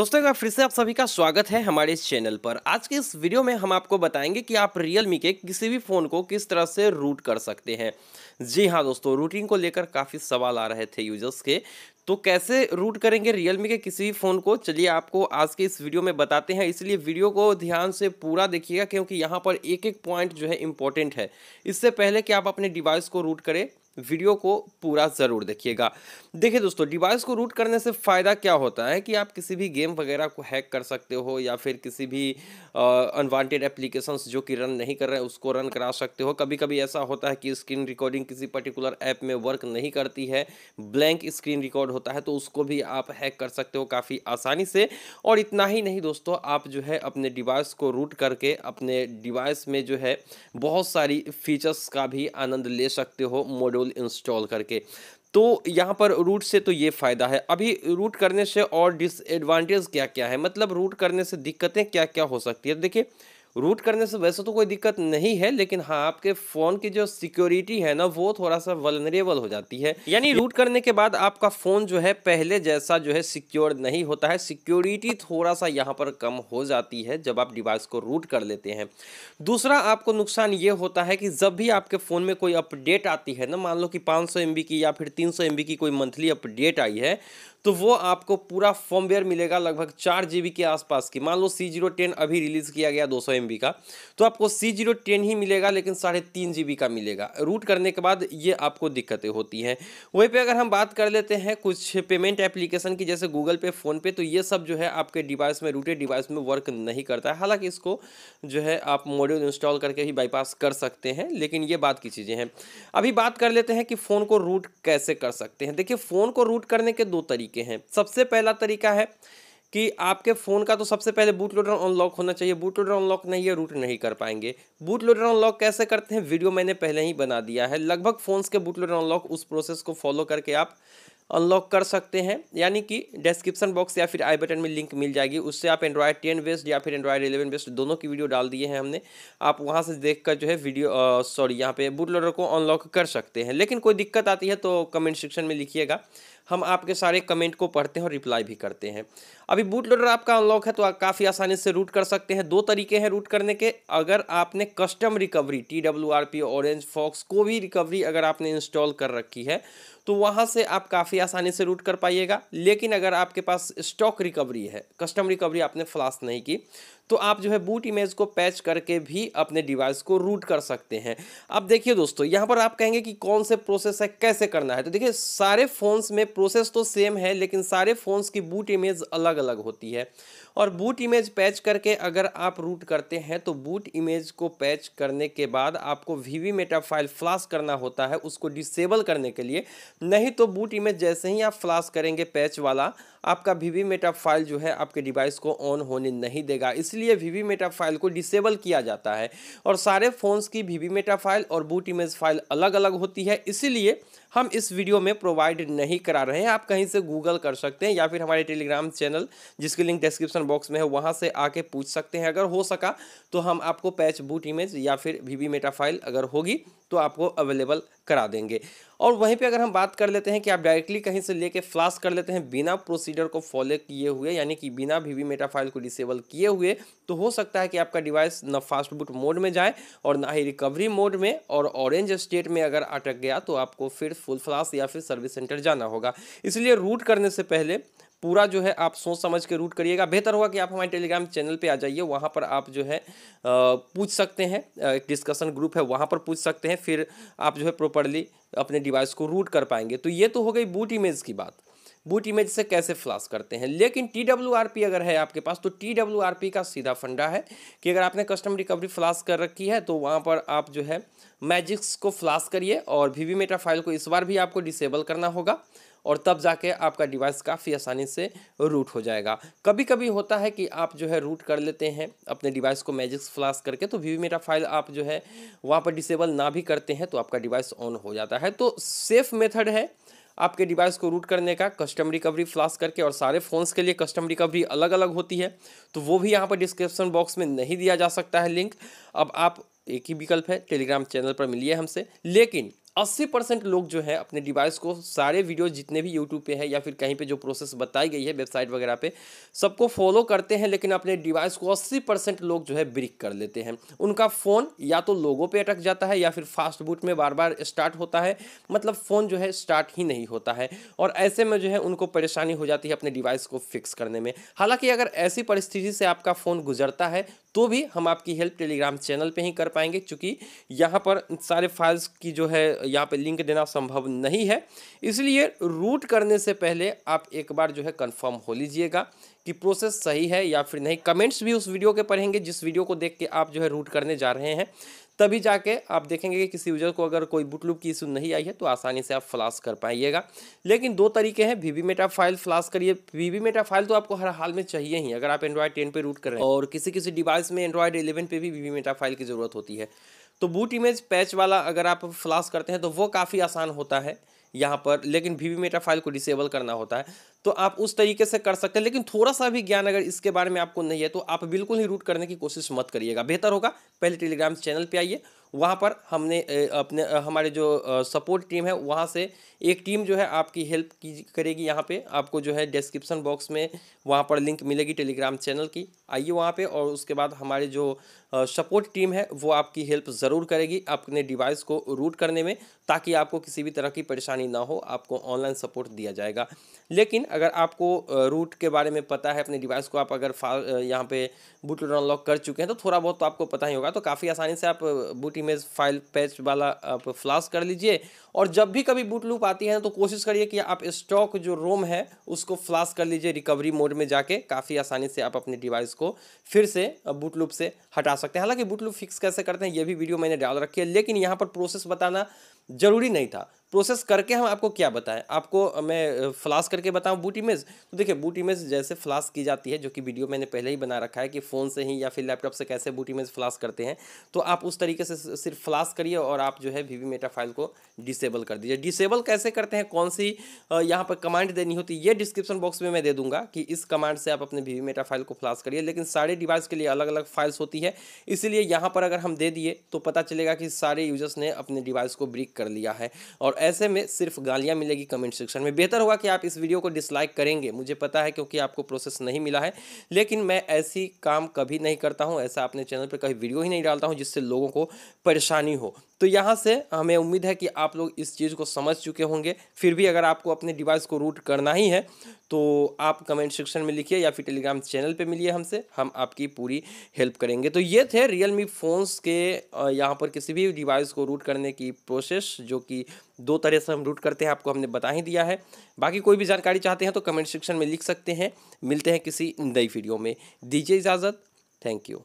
दोस्तों का फिर से आप सभी का स्वागत है हमारे इस चैनल पर आज के इस वीडियो में हम आपको बताएंगे कि आप मी के किसी भी फ़ोन को किस तरह से रूट कर सकते हैं जी हाँ दोस्तों रूटिंग को लेकर काफ़ी सवाल आ रहे थे यूजर्स के तो कैसे रूट करेंगे मी के किसी भी फ़ोन को चलिए आपको आज के इस वीडियो में बताते हैं इसलिए वीडियो को ध्यान से पूरा देखिएगा क्योंकि यहाँ पर एक एक पॉइंट जो है इम्पोर्टेंट है इससे पहले कि आप अपने डिवाइस को रूट करें वीडियो को पूरा ज़रूर देखिएगा देखिए दोस्तों डिवाइस को रूट करने से फ़ायदा क्या होता है कि आप किसी भी गेम वगैरह को हैक कर सकते हो या फिर किसी भी अनवांटेड एप्लीकेशंस जो कि रन नहीं कर रहे हैं उसको रन करा सकते हो कभी कभी ऐसा होता है कि स्क्रीन रिकॉर्डिंग किसी पर्टिकुलर ऐप में वर्क नहीं करती है ब्लैंक स्क्रीन रिकॉर्ड होता है तो उसको भी आप हैक कर सकते हो काफ़ी आसानी से और इतना ही नहीं दोस्तों आप जो है अपने डिवाइस को रूट करके अपने डिवाइस में जो है बहुत सारी फीचर्स का भी आनंद ले सकते हो मॉड्यूल इंस्टॉल करके तो यहाँ पर रूट से तो ये फ़ायदा है अभी रूट करने से और डिसएडवांटेज क्या क्या है मतलब रूट करने से दिक्कतें क्या क्या हो सकती है देखिए रूट करने से वैसे तो कोई दिक्कत नहीं है लेकिन हाँ आपके फ़ोन की जो सिक्योरिटी है ना वो थोड़ा सा वलनरेबल हो जाती है यानी रूट करने के बाद आपका फ़ोन जो है पहले जैसा जो है सिक्योर नहीं होता है सिक्योरिटी थोड़ा सा यहाँ पर कम हो जाती है जब आप डिवाइस को रूट कर लेते हैं दूसरा आपको नुकसान ये होता है कि जब भी आपके फ़ोन में कोई अपडेट आती है ना मान लो कि पाँच सौ की या फिर तीन सौ की कोई मंथली अपडेट आई है तो वो आपको पूरा फॉर्मवेयर मिलेगा लगभग चार जी के आसपास की मान लो सी जीरो टेन अभी रिलीज़ किया गया दो सौ एम बी का तो आपको सी जीरो टेन ही मिलेगा लेकिन साढ़े तीन जी बी का मिलेगा रूट करने के बाद ये आपको दिक्कतें होती हैं वहीं पर अगर हम बात कर लेते हैं कुछ पेमेंट एप्लीकेशन की जैसे गूगल पे फ़ोनपे तो ये सब जो है आपके डिवाइस में रूटेड डिवाइस में वर्क नहीं करता है हालाँकि इसको जो है आप मॉड्यूल इंस्टॉल करके ही बाईपास कर सकते हैं लेकिन ये बात की चीज़ें हैं अभी बात कर लेते हैं कि फ़ोन को रूट कैसे कर सकते हैं देखिए फ़ोन को रूट करने के दो तरीके तरीके हैं सबसे पहला तरीका है कि आपके फ़ोन का तो सबसे पहले बूट लोडर अनलॉक होना चाहिए बूट लोडर अनलॉक नहीं है रूट नहीं कर पाएंगे बूट लोडर अनलॉक कैसे करते हैं वीडियो मैंने पहले ही बना दिया है लगभग फ़ोन्स के बूट लोडर अनलॉक उस प्रोसेस को फॉलो करके आप अनलॉक कर सकते हैं यानी कि डिस्क्रिप्शन बॉक्स या फिर आई बटन में लिंक मिल जाएगी उससे आप एंड्रॉयड टेन बेस्ड या फिर एंड्रॉयड इलेवन बेस्ड दोनों की वीडियो डाल दिए हैं हमने आप वहां से देखकर जो है वीडियो सॉरी यहाँ पे बूट लोडर को अनलॉक कर सकते हैं लेकिन कोई दिक्कत आती है तो कमेंट सेक्शन में लिखिएगा हम आपके सारे कमेंट को पढ़ते हैं और रिप्लाई भी करते हैं अभी बूट लोडर आपका अनलॉक है तो आप काफ़ी आसानी से रूट कर सकते हैं दो तरीके हैं रूट करने के अगर आपने custom recovery T W R P orange fox को भी रिकवरी अगर आपने इंस्टॉल कर रखी है तो वहाँ से आप काफ़ी आसानी से रूट कर पाइएगा लेकिन अगर आपके पास स्टॉक रिकवरी है कस्टम रिकवरी आपने फ्लास नहीं की तो आप जो है बूट इमेज को पैच करके भी अपने डिवाइस को रूट कर सकते हैं अब देखिए दोस्तों यहाँ पर आप कहेंगे कि कौन से प्रोसेस है कैसे करना है तो देखिए सारे फ़ोन्स में प्रोसेस तो सेम है लेकिन सारे फ़ोन्स की बूट इमेज अलग अलग होती है और बूट इमेज पैच करके अगर आप रूट करते हैं तो बूट इमेज को पैच करने के बाद आपको वी वी मेटा फाइल फ्लास करना होता है उसको डिसेबल करने के लिए नहीं तो बूट इमेज जैसे ही आप फ्लास करेंगे पैच वाला आपका वी वी मेटा फाइल जो है आपके डिवाइस को ऑन होने नहीं देगा इसलिए वी वी मेटा फाइल को डिसेबल किया जाता है और सारे फ़ोन्स की वी वी मेटा फाइल और बूट इमेज फाइल अलग अलग होती है इसीलिए हम इस वीडियो में प्रोवाइड नहीं करा रहे हैं आप कहीं से गूगल कर सकते हैं या फिर हमारे टेलीग्राम चैनल जिसकी लिंक डिस्क्रिप्शन बॉक्स में है वहाँ से आके पूछ सकते हैं अगर हो सका तो हम आपको पैच बूट इमेज या फिर वी मेटा फाइल अगर होगी तो आपको अवेलेबल करा देंगे और वहीं पे अगर हम बात कर लेते हैं कि आप डायरेक्टली कहीं से लेके फ्लास कर लेते हैं बिना प्रोसीडर को फॉलो किए हुए यानी कि बिना भी भी मेटा फाइल को डिसेबल किए हुए तो हो सकता है कि आपका डिवाइस न फास्ट बुट मोड में जाए और ना ही रिकवरी मोड में और ऑरेंज स्टेट में अगर अटक गया तो आपको फिर फुल फ्लास या फिर सर्विस सेंटर जाना होगा इसलिए रूट करने से पहले पूरा जो है आप सोच समझ के रूट करिएगा बेहतर होगा कि आप हमारे टेलीग्राम चैनल पे आ जाइए वहाँ पर आप जो है पूछ सकते हैं एक डिस्कशन ग्रुप है वहाँ पर पूछ सकते हैं फिर आप जो है प्रॉपरली अपने डिवाइस को रूट कर पाएंगे तो ये तो हो गई बूट इमेज की बात बूट इमेज से कैसे फ्लाश करते हैं लेकिन टी डब्ल्यू आर पी अगर है आपके पास तो टी डब्ल्यू आर पी का सीधा फंडा है कि अगर आपने कस्टम रिकवरी फ्लाश कर रखी है तो वहाँ पर आप जो है मैजिक्स को फ्लाश करिए और वी वी मेटा फाइल को इस बार भी आपको डिसेबल करना होगा और तब जाके आपका डिवाइस काफ़ी आसानी से रूट हो जाएगा कभी कभी होता है कि आप जो है रूट कर लेते हैं अपने डिवाइस को मैजिक्स फ्लाश करके तो वी मेरा फाइल आप जो है वहाँ पर डिसेबल ना भी करते हैं तो आपका डिवाइस ऑन हो जाता है तो सेफ मेथड है आपके डिवाइस को रूट करने का कस्टम रिकवरी फ्लाश करके और सारे फ़ोन्स के लिए कस्टम रिकवरी अलग अलग होती है तो वो भी यहाँ पर डिस्क्रिप्शन बॉक्स में नहीं दिया जा सकता है लिंक अब आप एक ही विकल्प है टेलीग्राम चैनल पर मिलिए हमसे लेकिन अस्सी परसेंट लोग जो है अपने डिवाइस को सारे वीडियो जितने भी यूट्यूब पे है या फिर कहीं पे जो प्रोसेस बताई गई है वेबसाइट वगैरह पे सबको फॉलो करते हैं लेकिन अपने डिवाइस को अस्सी परसेंट लोग जो है ब्रिक कर लेते हैं उनका फ़ोन या तो लोगों पे अटक जाता है या फिर फास्ट बूट में बार बार स्टार्ट होता है मतलब फ़ोन जो है स्टार्ट ही नहीं होता है और ऐसे में जो है उनको परेशानी हो जाती है अपने डिवाइस को फिक्स करने में हालाँकि अगर ऐसी परिस्थिति से आपका फ़ोन गुजरता है तो भी हम आपकी हेल्प टेलीग्राम चैनल पे ही कर पाएंगे चूँकि यहाँ पर सारे फाइल्स की जो है यहाँ पे लिंक देना संभव नहीं है इसलिए रूट करने से पहले आप एक बार जो है कंफर्म हो लीजिएगा कि प्रोसेस सही है या फिर नहीं कमेंट्स भी उस वीडियो के पढ़ेंगे जिस वीडियो को देख के आप जो है रूट करने जा रहे हैं तभी जाके आप देखेंगे कि किसी यूजर को अगर कोई बुटलूप की इशू नहीं आई है तो आसानी से आप फ्लाश कर पाइएगा लेकिन दो तरीके हैं वीवी मेटा फाइल फ्लाश करिए वी मेटा फाइल तो आपको हर हाल में चाहिए ही अगर आप एंड्रॉयड टेन पर रूट कर रहे हैं और किसी किसी डिवाइस में एंड्रॉयड इलेवन पर भी वी मेटा फाइल की ज़रूरत होती है तो बूट इमेज पैच वाला अगर आप फ्लाश करते हैं तो वो काफ़ी आसान होता है यहाँ पर लेकिन वी वी फाइल को डिसेबल करना होता है तो आप उस तरीके से कर सकते हैं लेकिन थोड़ा सा भी ज्ञान अगर इसके बारे में आपको नहीं है तो आप बिल्कुल ही रूट करने की कोशिश मत करिएगा बेहतर होगा पहले टेलीग्राम चैनल पर आइए वहाँ पर हमने अपने हमारे जो सपोर्ट टीम है वहाँ से एक टीम जो है आपकी हेल्प की करेगी यहाँ पे आपको जो है डिस्क्रिप्शन बॉक्स में वहाँ पर लिंक मिलेगी टेलीग्राम चैनल की आइए वहाँ पे और उसके बाद हमारे जो सपोर्ट टीम है वो आपकी हेल्प ज़रूर करेगी अपने डिवाइस को रूट करने में ताकि आपको किसी भी तरह की परेशानी ना हो आपको ऑनलाइन सपोर्ट दिया जाएगा लेकिन अगर आपको रूट के बारे में पता है अपने डिवाइस को आप अगर यहाँ पे बूट अनलॉक कर चुके हैं तो थोड़ा बहुत तो आपको पता ही होगा तो काफ़ी आसानी से आप बूट इमेज फाइल पैच वाला आप फ्लैश कर लीजिए और जब भी कभी बूट लूप आती है तो कोशिश करिए कि आप स्टॉक जो रोम है उसको फ्लाश कर लीजिए रिकवरी मोड में जाके काफ़ी आसानी से आप अपने डिवाइस को फिर से बूट लूप से हटा सकते हैं हालांकि बूट लूप फिक्स कैसे करते हैं ये भी वीडियो मैंने डाल रखी है लेकिन यहाँ पर प्रोसेस बताना जरूरी नहीं था प्रोसेस करके हम आपको क्या बताएं आपको मैं फ्लास करके बताऊं बूट इमेज तो देखिए बूट इमेज जैसे फ्लास की जाती है जो कि वीडियो मैंने पहले ही बना रखा है कि फ़ोन से ही या फिर लैपटॉप से कैसे बूट इमेज फ्लास करते हैं तो आप उस तरीके से सिर्फ फ्लास करिए और आप जो है वी मेटा फाइल को डिसेबल कर दीजिए डिसेबल कैसे करते हैं कौन सी यहाँ पर कमांड देनी होती है ये डिस्क्रिप्शन बॉक्स में मैं दे दूँगा कि इस कमांड से आप अपने वी मेटा फाइल को फ्लास करिए लेकिन सारे डिवाइस के लिए अलग अलग फाइल्स होती है इसीलिए यहाँ पर अगर हम दे दिए तो पता चलेगा कि सारे यूजर्स ने अपने डिवाइस को ब्रिक कर लिया है और ऐसे में सिर्फ गालियाँ मिलेगी कमेंट सेक्शन में बेहतर होगा कि आप इस वीडियो को डिसलाइक करेंगे मुझे पता है क्योंकि आपको प्रोसेस नहीं मिला है लेकिन मैं ऐसी काम कभी नहीं करता हूँ ऐसा अपने चैनल पर कभी वीडियो ही नहीं डालता हूँ जिससे लोगों को परेशानी हो तो यहाँ से हमें उम्मीद है कि आप लोग इस चीज़ को समझ चुके होंगे फिर भी अगर आपको अपने डिवाइस को रूट करना ही है तो आप कमेंट सेक्शन में लिखिए या फिर टेलीग्राम चैनल पे मिलिए हमसे हम आपकी पूरी हेल्प करेंगे तो ये थे रियल मी फ़ोन्स के यहाँ पर किसी भी डिवाइस को रूट करने की प्रोसेस जो कि दो तरह से हम रूट करते हैं आपको हमने बता ही दिया है बाकी कोई भी जानकारी चाहते हैं तो कमेंट सेक्शन में लिख सकते हैं मिलते हैं किसी नई वीडियो में दीजिए इजाज़त थैंक यू